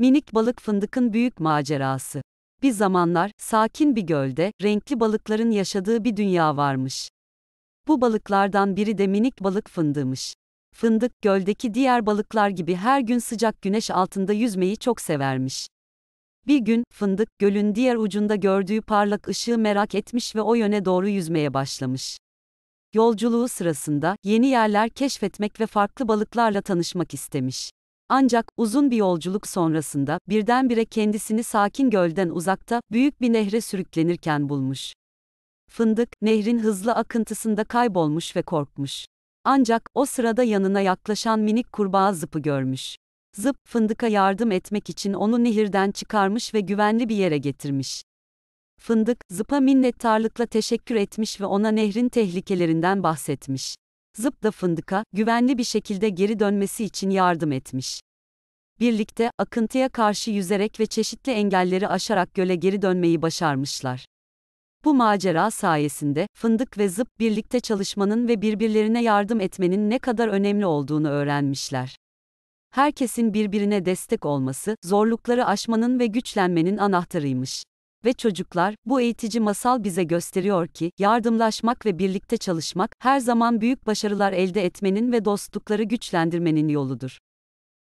Minik balık fındıkın büyük macerası. Bir zamanlar, sakin bir gölde, renkli balıkların yaşadığı bir dünya varmış. Bu balıklardan biri de minik balık fındığımış. Fındık, göldeki diğer balıklar gibi her gün sıcak güneş altında yüzmeyi çok severmiş. Bir gün, fındık, gölün diğer ucunda gördüğü parlak ışığı merak etmiş ve o yöne doğru yüzmeye başlamış. Yolculuğu sırasında, yeni yerler keşfetmek ve farklı balıklarla tanışmak istemiş. Ancak uzun bir yolculuk sonrasında birdenbire kendisini sakin gölden uzakta büyük bir nehre sürüklenirken bulmuş. Fındık, nehrin hızlı akıntısında kaybolmuş ve korkmuş. Ancak o sırada yanına yaklaşan minik kurbağa zıpı görmüş. Zıp, fındıka yardım etmek için onu nehirden çıkarmış ve güvenli bir yere getirmiş. Fındık, zıpa minnettarlıkla teşekkür etmiş ve ona nehrin tehlikelerinden bahsetmiş zıp da fındıka, güvenli bir şekilde geri dönmesi için yardım etmiş. Birlikte, akıntıya karşı yüzerek ve çeşitli engelleri aşarak göle geri dönmeyi başarmışlar. Bu macera sayesinde, fındık ve zıp birlikte çalışmanın ve birbirlerine yardım etmenin ne kadar önemli olduğunu öğrenmişler. Herkesin birbirine destek olması, zorlukları aşmanın ve güçlenmenin anahtarıymış. Ve çocuklar, bu eğitici masal bize gösteriyor ki, yardımlaşmak ve birlikte çalışmak, her zaman büyük başarılar elde etmenin ve dostlukları güçlendirmenin yoludur.